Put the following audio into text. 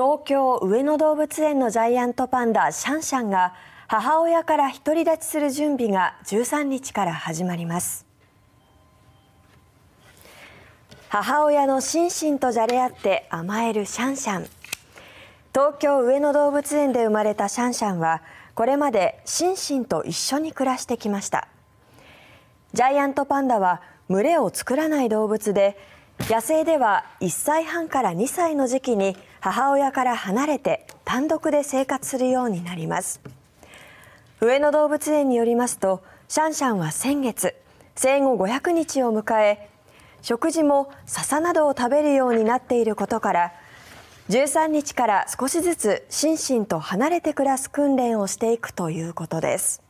東京・上野動物園のジャイアントパンダシャンシャンが母親から独り立ちする準備が13日から始まります母親のシンシンとじゃれ合って甘えるシャンシャン東京・上野動物園で生まれたシャンシャンはこれまでシンシンと一緒に暮らしてきましたジャイアントパンダは群れを作らない動物で野生では1歳半から2歳の時期に母親から離れて単独で生活するようになります上野動物園によりますとシャンシャンは先月生後500日を迎え食事も笹などを食べるようになっていることから13日から少しずつ心身と離れて暮らす訓練をしていくということです。